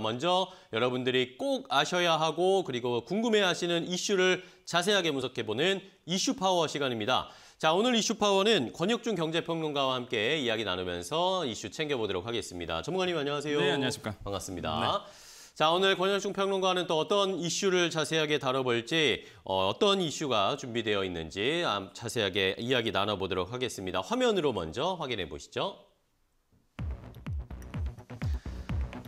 먼저 여러분들이 꼭 아셔야 하고 그리고 궁금해하시는 이슈를 자세하게 분석해보는 이슈 파워 시간입니다. 자 오늘 이슈 파워는 권혁준 경제평론가와 함께 이야기 나누면서 이슈 챙겨보도록 하겠습니다. 전문가님 안녕하세요. 네 안녕하십니까. 반갑습니다. 네. 자 오늘 권혁준 평론가는 또 어떤 이슈를 자세하게 다뤄볼지 어, 떤 이슈가 준비되어 있는지 자세하게 이야기 나눠보도록 하겠습니다. 화면으로 먼저 확인해 보시죠.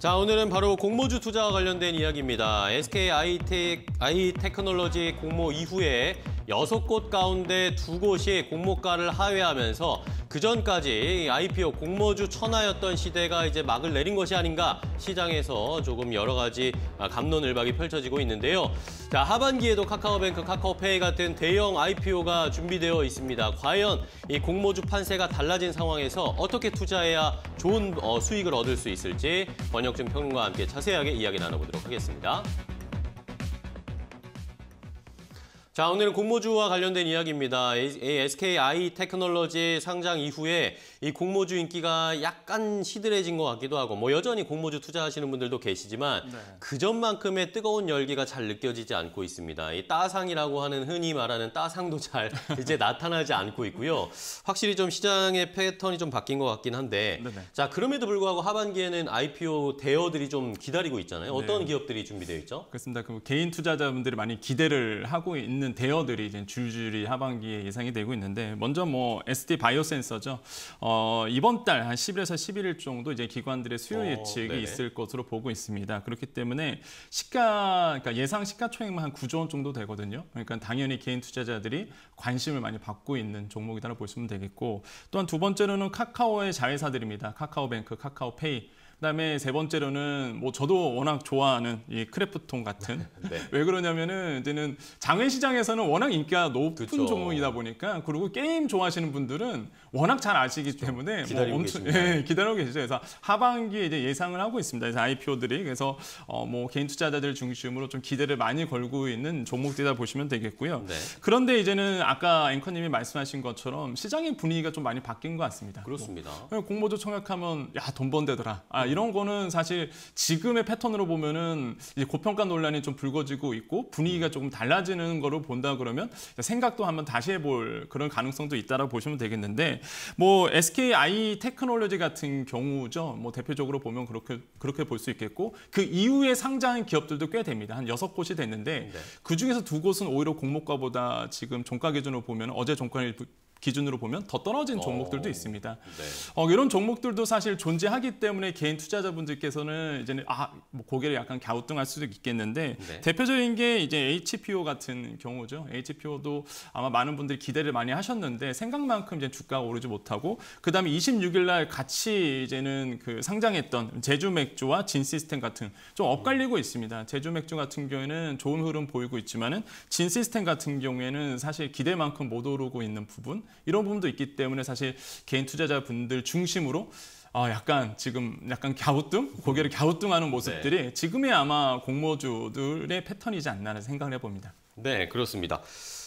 자, 오늘은 바로 공모주 투자와 관련된 이야기입니다. SK 아이테, 아이테크놀로지 공모 이후에 여섯 곳 가운데 두곳이 공모가를 하회하면서 그전까지 IPO 공모주 천하였던 시대가 이제 막을 내린 것이 아닌가 시장에서 조금 여러 가지 감론을박이 펼쳐지고 있는데요. 자, 하반기에도 카카오뱅크, 카카오페이 같은 대형 IPO가 준비되어 있습니다. 과연 이 공모주 판세가 달라진 상황에서 어떻게 투자해야 좋은 어, 수익을 얻을 수 있을지 권혁준 평론가와 함께 자세하게 이야기 나눠보도록 하겠습니다. 자, 오늘은 공모주와 관련된 이야기입니다. SKI 테크놀로지 상장 이후에 이 공모주 인기가 약간 시들해진 것 같기도 하고 뭐 여전히 공모주 투자하시는 분들도 계시지만 네. 그 전만큼의 뜨거운 열기가 잘 느껴지지 않고 있습니다. 이 따상이라고 하는 흔히 말하는 따상도 잘 이제 나타나지 않고 있고요. 확실히 좀 시장의 패턴이 좀 바뀐 것 같긴 한데 네 자, 그럼에도 불구하고 하반기에는 IPO 대여들이 좀 기다리고 있잖아요. 어떤 네. 기업들이 준비되어 있죠? 그렇습니다. 그럼 개인 투자자분들이 많이 기대를 하고 있는 있는 대여들이 이제 줄줄이 하반기에 예상이 되고 있는데 먼저 뭐 SD 바이오 센서죠. 어, 이번 달 한 10일에서 11일 정도 이제 기관들의 수요 어, 예측이 어, 있을 것으로 보고 있습니다. 그렇기 때문에 시가 그러니까 예상 시가총액만 한 9조 원 정도 되거든요. 그러니까 당연히 개인 투자자들이 관심을 많이 받고 있는 종목이다라고 보시면 되겠고 또한 두 번째로는 카카오의 자회사들입니다. 카카오뱅크, 카카오페이 그다음에 세 번째로는 뭐 저도 워낙 좋아하는 이 크래프톤 같은 네. 왜 그러냐면은 이제는 장외 시장에서는 워낙 인기가 높은 그쵸. 종목이다 보니까 그리고 게임 좋아하시는 분들은 워낙 잘 아시기 그쵸. 때문에 뭐 기다리고 뭐 엄청 예, 기다리고 계시죠. 그래서 하반기에 이제 예상을 하고 있습니다. 그래서 IPO들이 그래서 어, 뭐 개인 투자자들 중심으로 좀 기대를 많이 걸고 있는 종목들이다 보시면 되겠고요. 네. 그런데 이제는 아까 앵커님이 말씀하신 것처럼 시장의 분위기가 좀 많이 바뀐 것 같습니다. 그렇습니다. 뭐, 공모조 청약하면 야 돈 번대더라. 아, 이런 거는 사실 지금의 패턴으로 보면은 이제 고평가 논란이 좀 불거지고 있고 분위기가 조금 달라지는 거로 본다 그러면 생각도 한번 다시 해볼 그런 가능성도 있다라고 보시면 되겠는데 뭐 SKI 테크놀로지 같은 경우죠. 뭐 대표적으로 보면 그렇게 그렇게 볼 수 있겠고 그 이후에 상장한 기업들도 꽤 됩니다. 한 여섯 곳이 됐는데 네. 그 중에서 두 곳은 오히려 공모가보다 지금 종가 기준으로 보면 어제 종가를 기준으로 보면 더 떨어진 종목들도 어, 있습니다. 네. 어, 이런 종목들도 사실 존재하기 때문에 개인 투자자분들께서는 이제는 아, 뭐 고개를 약간 갸우뚱할 수도 있겠는데 네. 대표적인 게 이제 HPO 같은 경우죠. HPO도 아마 많은 분들이 기대를 많이 하셨는데 생각만큼 이제 주가가 오르지 못하고 그다음에 26일 날 같이 이제는 그 상장했던 제주 맥주와 진 시스템 같은 좀 엇갈리고 있습니다. 제주 맥주 같은 경우에는 좋은 흐름 보이고 있지만은 진 시스템 같은 경우에는 사실 기대만큼 못 오르고 있는 부분 이런 부분도 있기 때문에 사실 개인 투자자분들 중심으로 어, 약간 지금 약간 갸우뚱 고개를 갸우뚱하는 네. 모습들이 네. 지금의 아마 공모주들의 패턴이지 않나 는 생각을 해봅니다. 네, 그렇습니다.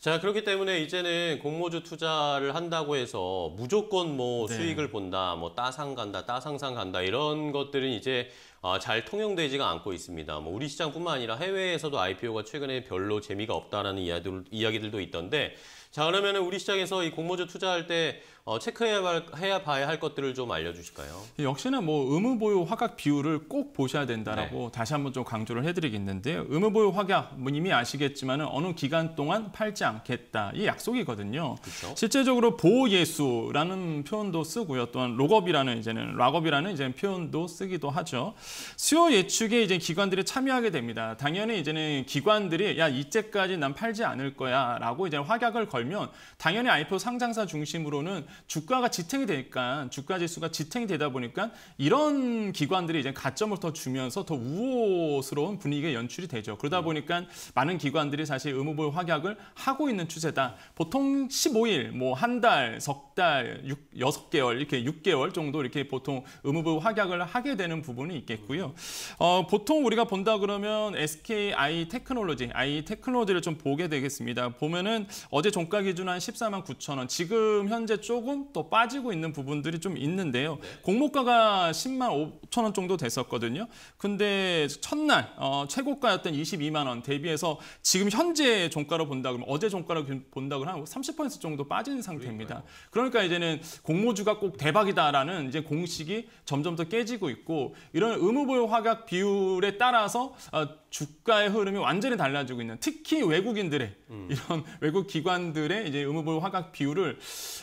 자, 그렇기 때문에 이제는 공모주 투자를 한다고 해서 무조건 뭐 네. 수익을 본다, 뭐 따상 간다, 따상상 간다 이런 것들은 이제 어, 잘 통용되지가 않고 있습니다. 뭐 우리 시장뿐만 아니라 해외에서도 IPO가 최근에 별로 재미가 없다라는 이야기들도 있던데 자 그러면 우리 시장에서 이 공모주 투자할 때 어, 체크해야 봐야 할 것들을 좀 알려주실까요? 예, 역시나 뭐 의무 보유 확약 비율을 꼭 보셔야 된다라고 네. 다시 한번 좀 강조를 해드리겠는데요. 의무 보유 확약 뭐 이미 아시겠지만 어느 기간 동안 팔지 않겠다 이 약속이거든요. 그쵸? 그렇죠. 실제적으로 보호 예수라는 표현도 쓰고요. 또한 록업이라는 이제는 락업이라는 이제 표현도 쓰기도 하죠. 수요 예측에 이제 기관들이 참여하게 됩니다. 당연히 이제는 기관들이 야이때까지난 팔지 않을 거야라고 이제 확약을 걸 걸면 당연히 IPO 상장사 중심으로는 주가가 지탱이 되니까 주가 지수가 지탱이 되다 보니까 이런 기관들이 이제 가점을 더 주면서 더 우호스러운 분위기가 연출이 되죠. 그러다 음. 보니까 많은 기관들이 사실 의무보유 확약을 하고 있는 추세다. 보통 15일, 뭐 한 달, 석 달, 6, 개월 이렇게 6개월 정도 이렇게 보통 의무부 확약을 하게 되는 부분이 있겠고요. 어, 보통 우리가 본다 그러면 SKI 테크놀로지, I 테크놀로지를 좀 보게 되겠습니다. 보면은 어제 종가 기준 한 14만 9천 원, 지금 현재 조금 또 빠지고 있는 부분들이 좀 있는데요. 네. 공모가가 10만 5천 원 정도 됐었거든요. 근데 첫날 어, 최고가였던 22만 원 대비해서 지금 현재 종가로 본다 그러면 어제 종가로 본다 그러면 30% 정도 빠진 상태입니다. 그러니까 그러니까 이제는 공모주가 꼭 대박이다라는 이제 공식이 점점 더 깨지고 있고 이런 의무보유 화각 비율에 따라서 어, 주가의 흐름이 완전히 달라지고 있는 특히 외국인들의 음. 이런 외국 기관들의 이제 의무볼 화각 비율을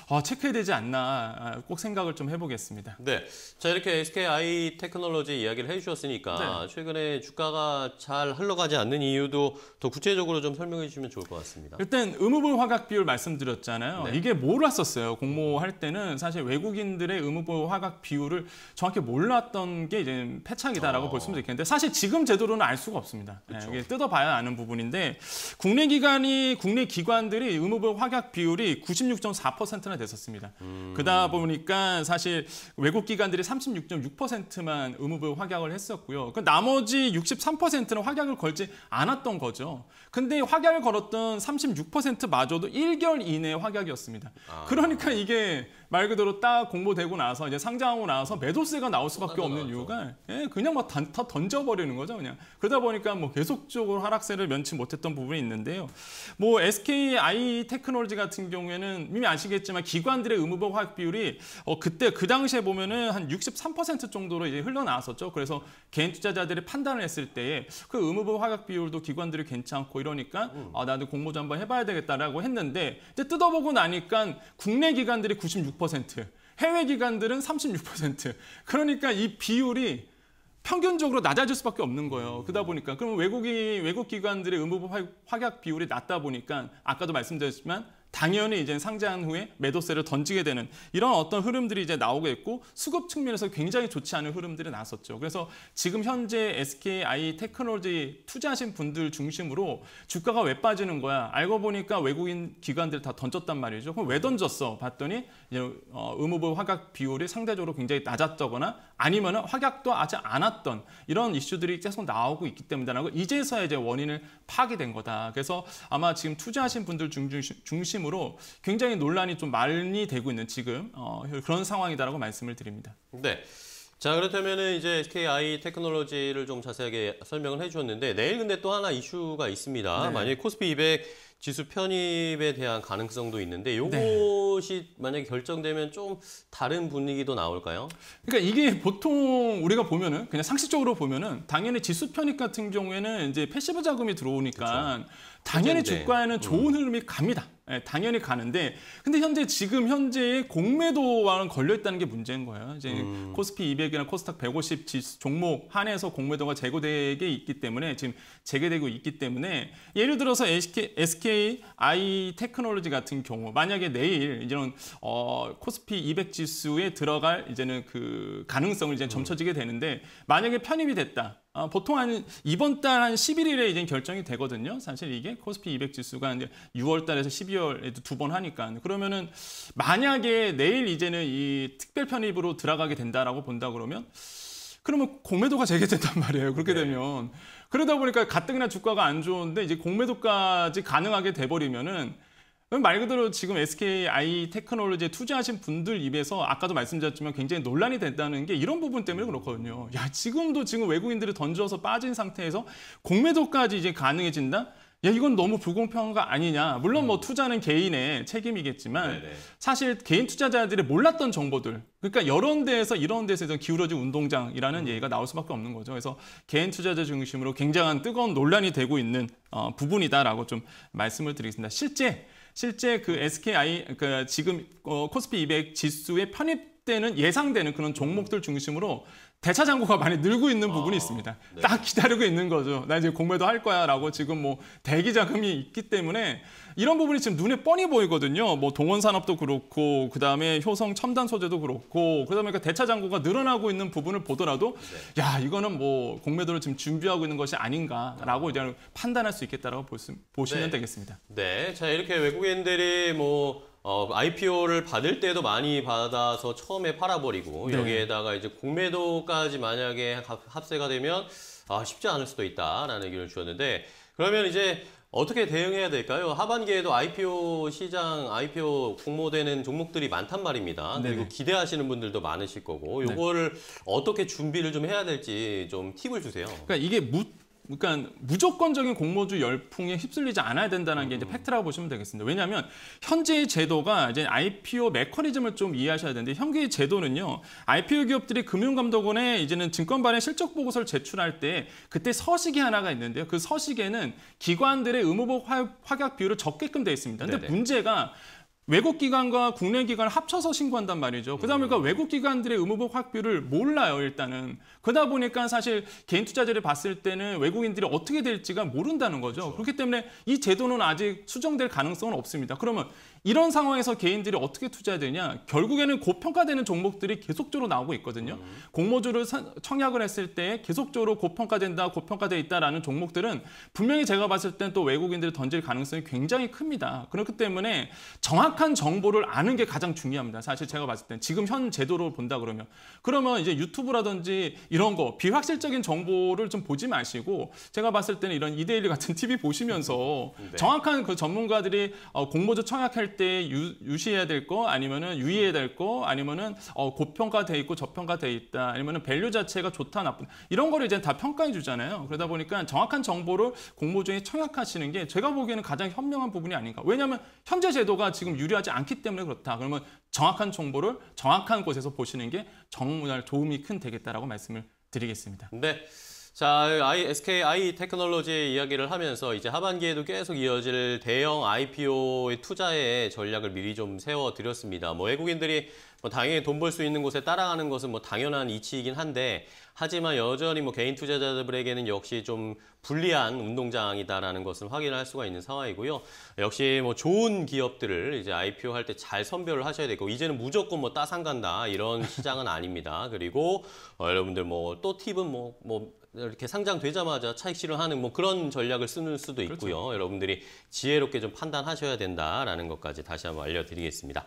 어, 체크해야 되지 않나 아, 꼭 생각을 좀 해보겠습니다. 네, 자 이렇게 SKI 테크놀로지 이야기를 해주셨으니까 네. 최근에 주가가 잘 흘러가지 않는 이유도 더 구체적으로 좀 설명해 주시면 좋을 것 같습니다. 일단 의무볼 화각 비율 말씀드렸잖아요. 네. 이게 몰랐었어요. 공모할 때는 사실 외국인들의 의무볼 화각 비율을 정확히 몰랐던 게 이제 패착이다라고 어. 볼수 있겠는데 사실 지금 제도로는 알 수가 없습니다. 같습니다. 네, 그렇죠. 네, 이게 뜯어봐야 아는 부분인데 국내 기관이 국내 기관들이 의무부 확약 비율이 96.4%나 됐었습니다. 음. 그러다 보니까 사실 외국 기관들이 36.6%만 의무부 확약을 했었고요. 그 나머지 63%는 확약을 걸지 않았던 거죠. 근데 확약을 걸었던 36%마저도 1개월 이내 확약이었습니다. 아. 그러니까 이게 말 그대로 딱 공모되고 나서 이제 상장하고 나서 매도세가 나올 수밖에 없는 이유가 예, 그냥 막다 던져버리는 거죠 그냥 그러다 보니까 뭐 계속적으로 하락세를 면치 못했던 부분이 있는데요 뭐 SK i 이 테크놀로지 같은 경우에는 이미 아시겠지만 기관들의 의무법 화학 비율이 어, 그때 그 당시에 보면은 한 63% 정도로 이제 흘러나왔었죠 그래서 개인 투자자들이 판단을 했을 때에 그 의무법 화학 비율도 기관들이 괜찮고 이러니까 음. 아 나도 공모전 한번 해봐야 되겠다라고 했는데 뜯어보고 나니까 국내 기관들이 96 36%, 해외 기관들은 36%. 그러니까 이 비율이 평균적으로 낮아질 수밖에 없는 거예요. 그러다 보니까 그럼 외국이 외국 기관들의 의무법 확약 비율이 낮다 보니까 아까도 말씀드렸지만 당연히 이제 상장한 후에 매도세를 던지게 되는 이런 어떤 흐름들이 이제 나오고 있고 수급 측면에서 굉장히 좋지 않은 흐름들이 나왔었죠. 그래서 지금 현재 SKI 테크놀로지 투자하신 분들 중심으로 주가가 왜 빠지는 거야? 알고 보니까 외국인 기관들 다 던졌단 말이죠. 그럼 왜 던졌어? 봤더니 어, 의무부 화각 비율이 상대적으로 굉장히 낮았다거나 아니면 화각도 아직 안 왔던 이런 이슈들이 계속 나오고 있기 때문이라고 이제서야 이제 원인을 파악이 된 거다. 그래서 아마 지금 투자하신 분들 중심 중심으로 굉장히 논란이 좀 많이 되고 있는 지금 어, 그런 상황이다라고 말씀을 드립니다. 네. 자 그렇다면 이제 SKI 테크놀로지를 좀 자세하게 설명을 해주었는데 내일 근데 또 하나 이슈가 있습니다. 네. 만약에 코스피 200 지수 편입에 대한 가능성도 있는데 이것이 네. 만약에 결정되면 좀 다른 분위기도 나올까요? 그러니까 이게 보통 우리가 보면은 그냥 상식적으로 보면은 당연히 지수 편입 같은 경우에는 이제 패시브 자금이 들어오니까 그쵸. 당연히 현재. 네. 주가에는 좋은 음. 흐름이 갑니다. 예, 당연히 가는데 근데 현재 지금 현재의 공매도와는 걸려 있다는 게 문제인 거예요. 이제 음. 코스피 200이나 코스닥 150 지수 종목 한해서 공매도가 제고되게 있기 때문에 지금 재개되고 있기 때문에 예를 들어서 SK, SK I 테크놀로지 같은 경우 만약에 내일 이제는 어, 코스피 200 지수에 들어갈 이제는 그 가능성을 이제 음. 점쳐지게 되는데 만약에 편입이 됐다. 아, 보통 한 이번 달 한 11일에 이제 결정이 되거든요. 사실 이게 코스피 200 지수가 이제 6월 달에서 12월에도 두 번 하니까 그러면은 만약에 내일 이제는 이 특별 편입으로 들어가게 된다라고 본다 그러면 그러면 공매도가 재개된단 말이에요. 그렇게 네. 되면 그러다 보니까 가뜩이나 주가가 안 좋은데 이제 공매도까지 가능하게 돼 버리면은 말 그대로 지금 SKI 테크놀로지에 투자하신 분들 입에서 아까도 말씀드렸지만 굉장히 논란이 됐다는 게 이런 부분 때문에 그렇거든요. 야 지금도 지금 외국인들이 던져서 빠진 상태에서 공매도까지 이제 가능해진다? 야, 이건 너무 불공평한 거 아니냐. 물론 뭐 음. 투자는 개인의 책임이겠지만 네, 네. 사실 개인 투자자들이 몰랐던 정보들. 그러니까 여론 데에서 이런 데서 에 기울어진 운동장이라는 음. 얘기가 나올 수밖에 없는 거죠. 그래서 개인 투자자 중심으로 굉장한 뜨거운 논란이 되고 있는 어, 부분이다라고 좀 말씀을 드리겠습니다. 실제 실제 그 SKI 그 지금 어, 코스피 200 지수에 편입되는 예상되는 그런 종목들 중심으로 대차장고가 많이 늘고 있는 부분이 아, 있습니다. 네. 딱 기다리고 있는 거죠. 나 이제 공매도 할 거야라고 지금 뭐 대기 자금이 있기 때문에 이런 부분이 지금 눈에 뻔히 보이거든요. 뭐 동원산업도 그렇고 그다음에 효성 첨단 소재도 그렇고 그다음에 그 대차장고가 늘어나고 있는 부분을 보더라도 네. 야 이거는 뭐 공매도를 지금 준비하고 있는 것이 아닌가라고 이제 판단할 수 있겠다라고 보시면 네. 되겠습니다. 네, 자 이렇게 외국인들이 뭐 어, IPO를 받을 때도 많이 받아서 처음에 팔아버리고 네. 여기에다가 이제 공매도까지 만약에 합세가 되면 아, 쉽지 않을 수도 있다라는 얘기를 주었는데 그러면 이제 어떻게 대응해야 될까요? 하반기에도 IPO 시장, IPO 공모되는 종목들이 많단 말입니다. 네네. 그리고 기대하시는 분들도 많으실 거고, 네. 요거를 네. 어떻게 준비를 좀 해야 될지 좀 팁을 주세요. 그러니까 이게 무, 그러니까 무조건적인 공모주 열풍에 휩쓸리지 않아야 된다는 게 이제 팩트라고 보시면 되겠습니다. 왜냐하면 현재의 제도가 이제 IPO 메커니즘을 좀 이해하셔야 되는데 현재의 제도는요 IPO 기업들이 금융감독원에 이제는 증권반의 실적 보고서를 제출할 때 그때 서식이 하나가 있는데요. 그 서식에는 기관들의 의무복 확약 비율을 적게끔 되어 있습니다. 근데 네네. 문제가 외국 기관과 국내 기관을 합쳐서 신고한단 말이죠. 그다 음. 보니까 외국 기관들의 의무법 확비를 몰라요, 일단은. 그러다 보니까 사실 개인 투자자를 봤을 때는 외국인들이 어떻게 될지가 모른다는 거죠. 그렇죠. 그렇기 때문에 이 제도는 아직 수정될 가능성은 없습니다. 그러면 이런 상황에서 개인들이 어떻게 투자되냐? 결국에는 고평가되는 종목들이 계속적으로 나오고 있거든요. 음. 공모주를 청약을 했을 때 계속적으로 고평가된다, 고평가돼 있다라는 종목들은 분명히 제가 봤을 땐 또 외국인들이 던질 가능성이 굉장히 큽니다. 그렇기 때문에 정확 정확한 정보를 아는 게 가장 중요합니다. 사실 제가 봤을 땐 지금 현 제도로 본다 그러면 그러면 이제 유튜브라든지 이런 거 비확실적인 정보를 좀 보지 마시고 제가 봤을 때는 이런 이데일리 같은 TV 보시면서 네. 정확한 그 전문가들이 어, 공모주 청약할 때 유, 시해야 될 거 아니면은 유의해야 될 거 아니면은 어, 고평가돼 있고 저평가돼 있다 아니면은 밸류 자체가 좋다 나쁜다 이런 거를 이제 다 평가해 주잖아요. 그러다 보니까 정확한 정보를 공모주에 청약하시는 게 제가 보기에는 가장 현명한 부분이 아닌가. 왜냐하면 현재 제도가 지금 유 유리하지 않기 때문에 그렇다. 그러면 정확한 정보를 정확한 곳에서 보시는 게정문화를 도움이 큰 되겠다라고 말씀을 드리겠습니다. 네. 자, SK I 테크놀로지의 이야기를 하면서 이제 하반기에도 계속 이어질 대형 IPO의 투자의 전략을 미리 좀 세워드렸습니다. 뭐 외국인들이 뭐 당연히 돈 벌 수 있는 곳에 따라가는 것은 뭐 당연한 이치이긴 한데 하지만 여전히 뭐 개인 투자자들에게는 역시 좀 불리한 운동장이다라는 것을 확인할 수가 있는 상황이고요. 역시 뭐 좋은 기업들을 이제 IPO 할 때 잘 선별을 하셔야 되고 이제는 무조건 뭐 따상 간다 이런 시장은 아닙니다. 그리고 어, 여러분들 뭐 또 팁은 뭐뭐 뭐, 뭐 이렇게 상장되자마자 차익 실현하는 뭐 그런 전략을 쓰는 수도 그렇죠. 있고요. 그렇죠. 여러분들이 지혜롭게 좀 판단하셔야 된다라는 것까지 다시 한번 알려드리겠습니다.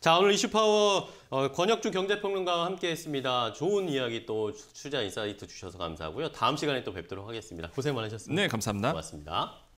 자 오늘 이슈파워 어, 권혁주 경제평론가와 함께했습니다. 좋은 이야기 또 투자 인사이트 주셔서 감사하고요. 다음 시간에 또 뵙도록 하겠습니다. 고생 많으셨습니다. 네 감사합니다. 고맙습니다.